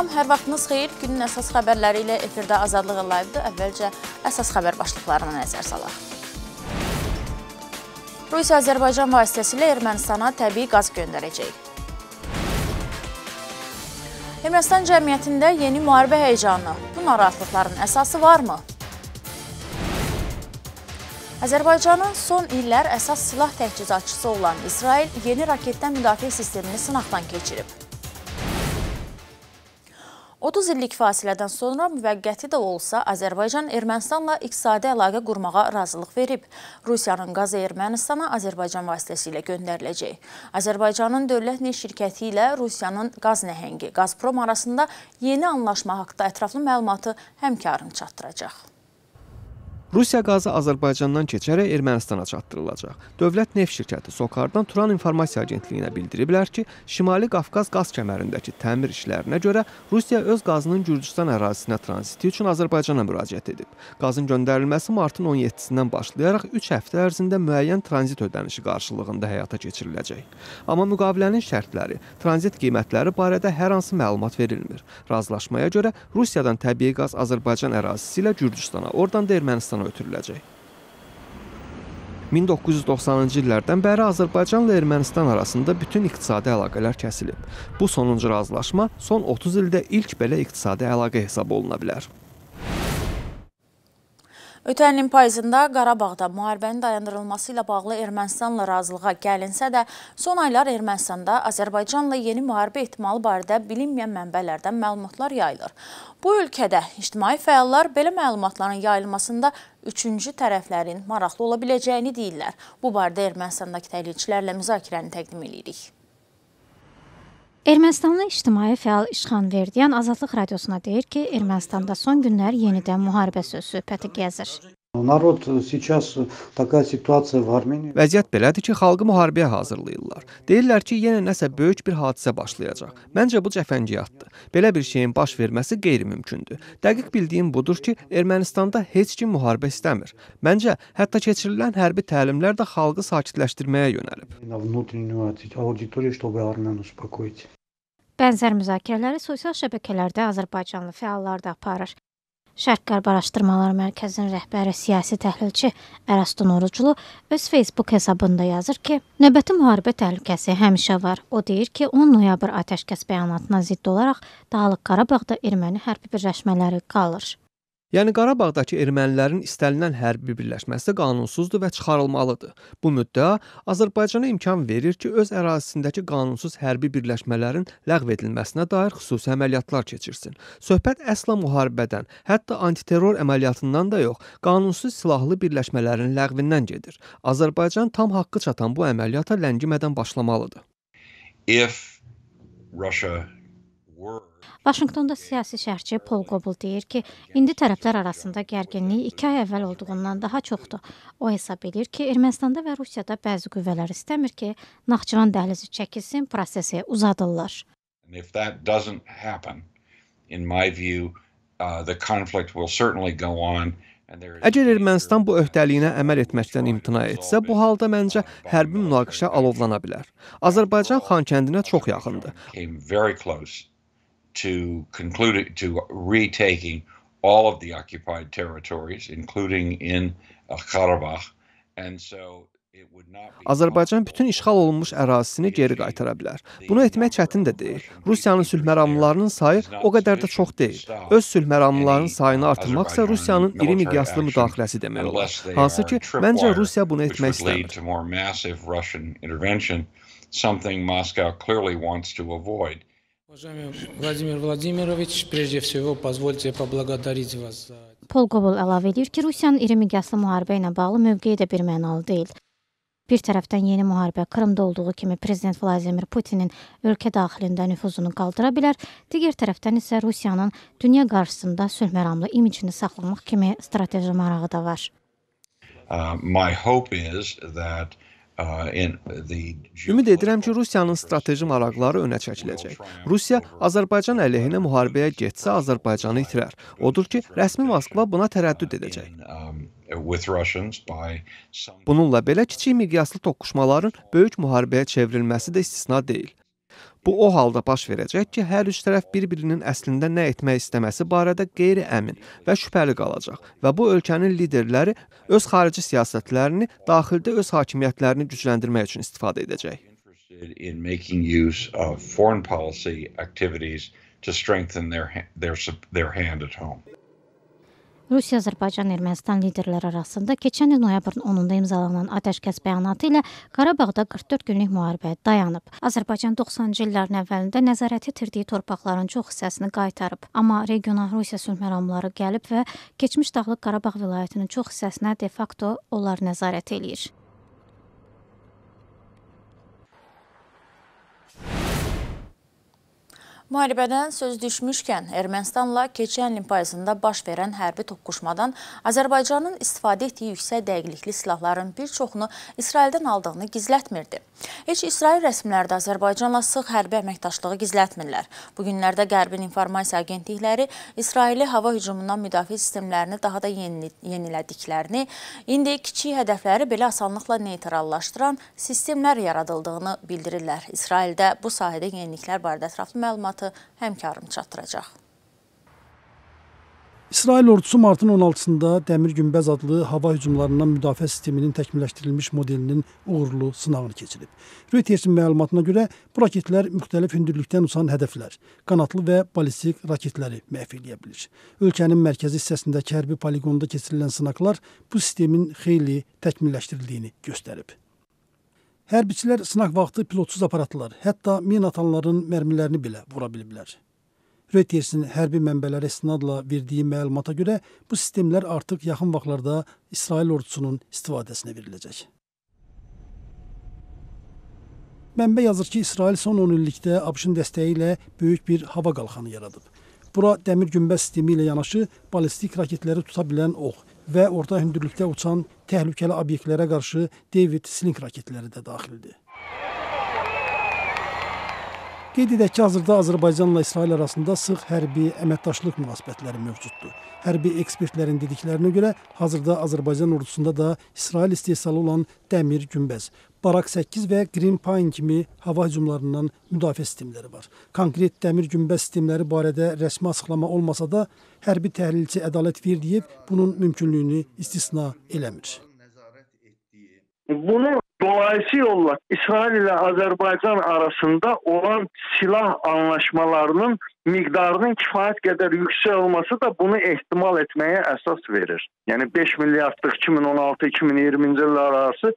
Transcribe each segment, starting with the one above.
Salam, hər vaxtınız xeyir. Günün əsas xəbərləri ilə efirdə Azadlıq Live-də əvvəlcə əsas xəbər başlıqlarına nəzər salaq. Rusiya Azərbaycan vasitəsilə Ermənistana təbii qaz göndərəcək. Ermənistan cəmiyyətində yeni müharibə həyecanı. Bu narahatlıqların əsası varmı? Azərbaycanın son illər əsas silah təhcizatçısı olan İsrail yeni raketdən müdafiə sistemini sınaqdan keçirib. 30 illik fasilədən sonra müvəqqəti də olsa Azərbaycan Ermənistanla iqtisadi əlaqə qurmağa razılıq verib. Rusiyanın qazı Ermənistana Azərbaycan vasitəsilə göndəriləcək. Azərbaycanın dövlət neft şirkəti ilə Rusiyanın qaz nəhəngi Gazprom arasında yeni anlaşma haqqında ətraflı məlumatı həmkarım çatdıracaq. Rusiya qazı Azərbaycandan keçərək Ermənistana çatdırılacaq. Dövlət Neft şirkəti SOCAR-dan Turan İnformasiya Agentliyinə bildiriblər ki, Şimali Qafqaz qaz kəmərindəki təmir işlərinə görə Rusiya öz qazının Gürcüstan ərazisinə tranziti üçün Azərbaycana müraciət edib. Qazın göndərilməsi martın 17-dən başlayaraq 3 həftə ərzində müəyyən tranzit ödənişi qarşılığında həyata keçiriləcək. Amma müqavilənin şərtləri, tranzit qiymətləri barədə hər hansı məlumat verilmir. Razılaşmaya görə Rusiyadan təbii qaz Azərbaycan ərazisi ilə Gürcüstana, oradan da Ermənistana Azərbaycana ötürüləcək. 1990-cı illərdən bəri Azərbaycanla Ermənistan arasında bütün iqtisadi əlaqələr kəsilib. Bu sonuncu razılaşma son 30 ildə ilk belə iqtisadi əlaqə hesab oluna bilər. Ötən ilin payızında Qarabağda müharibənin dayandırılması ilə bağlı Ermənistanla razılığa gəlinsə də, son aylar Ermənistanda Azərbaycanla yeni müharibə ehtimalı barədə bilinməyən mənbələrdən məlumatlar yayılır. Bu ölkədə ictimai fəallar belə məlumatların yayılmasında üçüncü tərəflərin maraqlı ola biləcəyini deyirlər. Bu barədə Ermənistandakı təhlilçilərlə müzakirəni təqdim edirik. Ermənistanlı ictimai fəal İşxan Verdiyan Azadlıq radiosuna deyir ki, Ermənistanda son günlər yenidən müharibə söz söhbəti gəzir. Narod э, сейчас э, такая ситуация в Armeniya. Vəziyyət belədir ki, xalqı müharibəyə hazırlayırlar. Deyirlər ki, yenə nəsə böyük bir hadisə başlayacaq. Məncə bu cəfəngiyatdır. Belə bir şeyin baş verməsi qeyri-mümkündür. Dəqiq bildiyim budur ki, Ermənistanda heç kim müharibə istəmir. Məncə hətta keçirilən hərbi təlimlər də xalqı sakitləşdirməyə yönəlib. Внутреннюю аудиторию, чтобы армян успокоить. Bənzər müzakirələri sosial şəbəkələrdə azərbaycanlı fəallar da aparır. Şərq Qərb Araşdırmaları Mərkəzinin rəhbəri siyasi təhlilçi Əraston Oruclu öz Facebook hesabında yazır ki, növbəti müharibə təhlükəsi həmişə var. O deyir ki, 10 noyabr atəşkəs bəyanatına zidd olaraq Dağlıq Qarabağda erməni hərbi birləşmələri qalır. Yəni Qarabağdakı ermənilərin istənilən hərbi birləşməsi qanunsuzdur və çıxarılmalıdır. Bu müddəa Azərbaycana imkan verir ki, öz ərazisindəki qanunsuz hərbi birləşmələrin ləğv edilməsinə dair xüsusi əməliyyatlar keçirsin. Söhbət əsla müharibədən, hətta antiterror əməliyyatından da yox, qanunsuz silahlı birləşmələrin ləğvindən gedir. Azərbaycan tam haqqı çatan bu əməliyyata ləngimədən başlamalıdır. If Russia were Vaşinqtonda siyasi şərhçi Paul Goble deyir ki, indi tərəflər arasında gərginlik 2 ay əvvəl olduğundan daha çoxdur. O hesab edir ki, Ermənistanda və Rusiyada bəzi qüvvələr istəmir ki, Naxçıvan dəhlizi çəkilsin, prosesi uzadırlar. And if that doesn't happen, in my view, uh, the conflict will certainly go on Əgər Ermənistan bu öhdəliyinə əməl etməkdən imtina etsə, bu halda məncə hərbi münaqişə alovlana bilər. Azərbaycan Xankəndinə çox yaxındır to concluding to retaking all of the occupied territories, including in Karabakh, and so Azərbaycan bütün işğal olunmuş ərazisini geri qaytara bilər. Bunu etmək çətin də deyil. Rusiyanın sülh məramlılarının sayı o qədər də çox deyil. Öz sülh məramlılarının sayını artırmaq isə Rusiyanın iri miqyaslı müdaxiləsi demək olar. Hansı ki, məncə Rusiya bunu etmək istəmir. Something Moscow clearly wants to avoid. Polqovul əlavə edir ki, Rusiyanın iri miqyaslı müharibə ilə bağlı mövqeyi də bir mənalı deyil. Bir tərəfdən yeni müharibə Krımda olduğu kimi prezident Vladimir Putinin ölkə daxilində nüfuzunu qaldıra bilər, digər tərəfdən isə Rusiyanın dünya qarşısında sülhməramlı imicini saxlamaq kimi strateji marağı da var. Uh, my hope is that Uh, Ümid edirəm ki, Rusiyanın strateji maraqları önə çəkiləcək. Rusiya Azərbaycan əleyhinə müharibəyə getsə, Azərbaycanı itirər. Odur ki, rəsmi Moskva buna tərəddüd edəcək. Um, Bununla belə kiçik miqyaslı toqquşmaların böyük müharibəyə çevrilməsi də istisna deyil. Bu o halda baş verəcək ki, hər üç tərəf bir-birinin əslində nə etmək istəməsi barədə qeyri-əmin və şübhəli qalacaq və bu ölkənin liderləri öz xarici siyasətlərini daxildə öz hakimiyyətlərini gücləndirmək üçün istifadə edəcək. in making use of foreign policy activities to strengthen their their their hand at home. Rusiya, Azərbaycan, Ermənistan liderləri arasında keçən il noyabrın 10-da imzalanan atəşkəs bəyanatı ilə Qarabağda 44 günlük müharibə dayanıb. Azərbaycan 90-cı illərin əvvəlində nəzarəti itirdiyi torpaqların çox hissəsini qaytarıb, amma regiona Rusiya sülh məramları gəlib və keçmiş Dağlıq Qarabağ vilayətinin çox hissəsinə de facto onlar nəzarət eləyir. Müharibədən söz düşmüşkən, Ermənistanla keçən ilin payızında baş verən hərbi toqquşmadan Azərbaycanın istifadə etdiyi yüksək dəqiqlikli silahların bir çoxunu İsraildən aldığını gizlətmirdi. Heç İsrail rəsmləri də Azərbaycanla sıx hərbi əməkdaşlığı gizlətmirlər. Bugünlərdə Qərbin informasiya agentlikləri İsraili hava hücumundan müdafiə sistemlərini daha da yenil yenilədiklərini, indi kiçik hədəfləri belə asanlıqla neytrallaşdıran sistemlər yaradıldığını bildirirlər. İsraildə bu sahədə yeniliklər barədə ətraflı məlumat məlumatı həmkarım çatdıracaq. İsrail ordusu martın 16-sında Dəmir Günbəz adlı hava hücumlarından müdafiə sisteminin təkmilləşdirilmiş modelinin uğurlu sınağını keçirib. Reuters-in məlumatına görə bu raketlər müxtəlif hündürlükdən uçan hədəflər, qanadlı və ballistik raketləri məhv edə bilir. Ölkənin mərkəzi hissəsindəki hərbi poliqonda keçirilən sınaqlar bu sistemin xeyli təkmilləşdirildiyini göstərib. Hərbiçilər sınaq vaxtı pilotsuz aparatlar, hətta min atanların mərmilərini belə vura biliblər. Reutersin hərbi mənbələrə istinadla verdiyi məlumata görə bu sistemlər artıq yaxın vaxtlarda İsrail ordusunun istifadəsinə veriləcək. Mənbə yazır ki, İsrail son 10 illikdə ABŞ-ın dəstəyi ilə böyük bir hava qalxanı yaradıb. Bura dəmir gümbə sistemi ilə yanaşı ballistik raketləri tuta bilən ox, və orta hündürlükdə uçan təhlükəli obyektlərə qarşı David Slinq raketləri də daxildir. Qeyd edək ki, hazırda Azərbaycanla İsrail arasında sıx hərbi əməkdaşlıq münasibətləri mövcuddur. Hərbi ekspertlərin dediklərinə görə, hazırda Azərbaycan ordusunda da İsrail istehsalı olan dəmir günbəz, Barak 8 və Green Pine kimi hava hücumlarından müdafiə sistemləri var. Konkret dəmir günbəz sistemləri barədə rəsmi açıqlama olmasa da, hərbi təhlilçi Ədalət Verdiyev bunun mümkünlüyünü istisna eləmir. Bunu Dolayısıyla yolla İsrail ilə Azərbaycan arasında olan silah anlaşmalarının miqdarının kifayət qədər yüksək olması da bunu ehtimal etməyə əsas verir. Yəni 5 milyardlıq 2016-2020-ci illər arası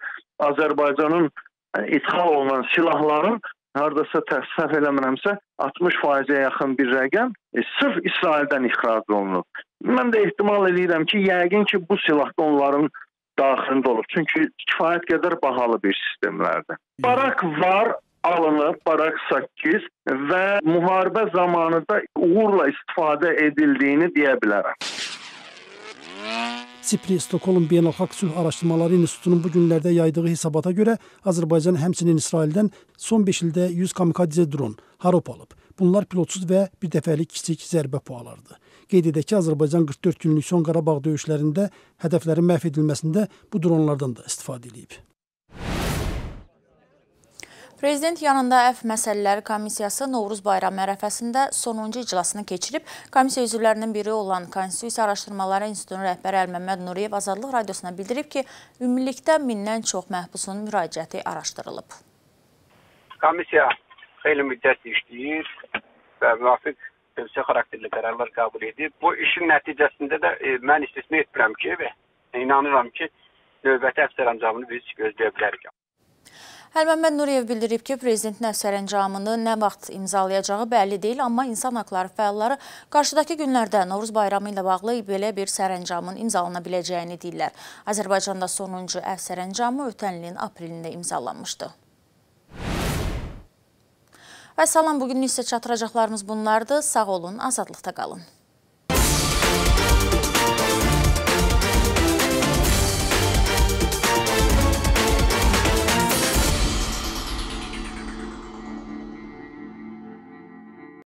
Azərbaycanın e, ithal olunan silahların hardasa təsəf eləmirəmsə 60%-ə yaxın bir rəqəm e, sırf İsraildən ixrac olunub. Mən də ehtimal eləyirəm ki, yəqin ki, bu silahda onların daxilində olub. Çünki kifayət qədər bahalı bir sistemlərdir. Barak var, alınıb Barak 8 və müharibə zamanında uğurla istifadə edildiyini deyə bilərəm. Sipri Stokholm Beynəlxalq Sülh Araşdırmaları İnstitutunun bu günlərdə yaydığı hesabata görə Azərbaycan həmçinin İsraildən son 5 ildə 100 kamikadze dron, Harop alıb. Bunlar pilotsuz və birdəfəlik kiçik zərbə pualarıdır. Qeyd edək ki, Azərbaycan 44 günlük son Qarabağ döyüşlərində hədəflərin məhv edilməsində bu dronlardan da istifadə edilib. Prezident yanında Əf Məsələləri Komissiyası Novruz bayramı ərəfəsində sonuncu iclasını keçirib. Komissiya üzvlərinin biri olan Konstitusiya Araşdırmaları İnstitutunun rəhbəri Əlməmməd Nuriyev Azadlıq Radiosuna bildirib ki, ümumilikdə mindən çox məhbusun müraciəti araşdırılıb. Komissiya xeyli müddət işləyir və müvafiq tövsiyə xarakterli qərarlar qəbul edib. Bu işin nəticəsində də e, mən istisna etmirəm ki, və inanıram ki, növbəti əfsər ancamını biz gözləyə bilərik. Əlməmməd Nuriyev bildirib ki, prezidentin əfsər əncamını nə vaxt imzalayacağı bəlli deyil, amma insan haqları fəalları qarşıdakı günlərdə Novruz bayramı ilə bağlı belə bir sərəncamın imzalana biləcəyini deyirlər. Azərbaycanda sonuncu əfsər əncamı ötən ilin aprelində imzalanmışdı. Və salam, bugünün hissə çatıracaqlarımız bunlardır. Sağ olun, azadlıqda qalın.